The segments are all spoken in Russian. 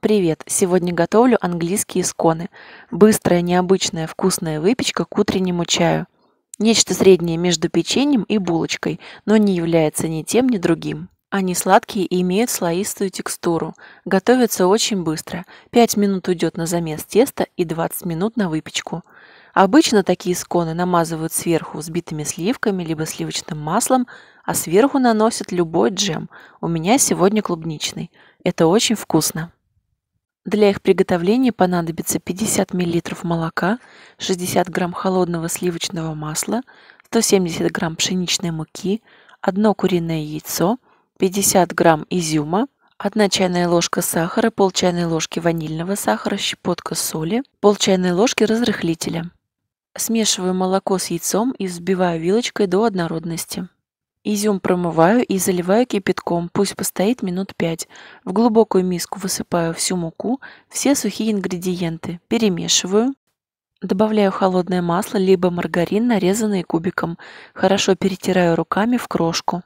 Привет! Сегодня готовлю английские сконы. Быстрая, необычная, вкусная выпечка к утреннему чаю. Нечто среднее между печеньем и булочкой, но не является ни тем, ни другим. Они сладкие и имеют слоистую текстуру. Готовятся очень быстро. 5 минут уйдет на замес теста и 20 минут на выпечку. Обычно такие сконы намазывают сверху взбитыми сливками либо сливочным маслом, а сверху наносят любой джем. У меня сегодня клубничный. Это очень вкусно. Для их приготовления понадобится 50 мл молока, 60 г холодного сливочного масла, 170 г пшеничной муки, 1 куриное яйцо, 50 г изюма, 1 чайная ложка сахара, пол чайной ложки ванильного сахара, щепотка соли, пол чайной ложки разрыхлителя. Смешиваю молоко с яйцом и взбиваю вилочкой до однородности. Изюм промываю и заливаю кипятком, пусть постоит минут пять. В глубокую миску высыпаю всю муку, все сухие ингредиенты, перемешиваю. Добавляю холодное масло, либо маргарин, нарезанный кубиком. Хорошо перетираю руками в крошку.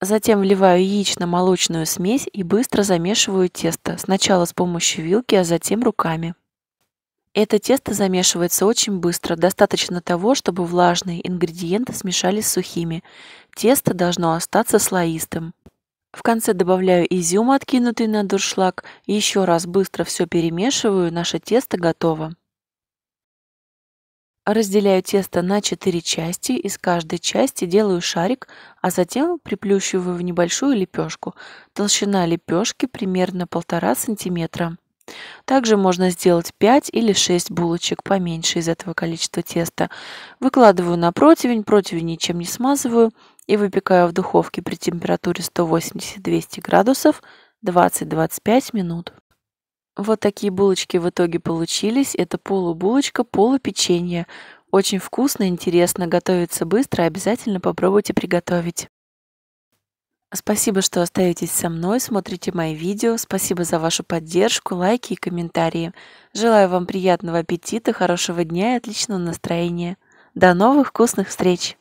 Затем вливаю яично-молочную смесь и быстро замешиваю тесто, сначала с помощью вилки, а затем руками. Это тесто замешивается очень быстро, достаточно того, чтобы влажные ингредиенты смешались с сухими. Тесто должно остаться слоистым. В конце добавляю изюм, откинутый на дуршлаг, еще раз быстро все перемешиваю, наше тесто готово. Разделяю тесто на 4 части, из каждой части делаю шарик, а затем приплющиваю в небольшую лепешку. Толщина лепешки примерно 1,5 см. Также можно сделать 5 или 6 булочек поменьше из этого количества теста. Выкладываю на противень, противень ничем не смазываю и выпекаю в духовке при температуре 180-200 градусов 20-25 минут. Вот такие булочки в итоге получились. Это полубулочка, полупеченье. Очень вкусно, интересно, готовится быстро, обязательно попробуйте приготовить. Спасибо, что остаетесь со мной, смотрите мои видео. Спасибо за вашу поддержку, лайки и комментарии. Желаю вам приятного аппетита, хорошего дня и отличного настроения. До новых вкусных встреч!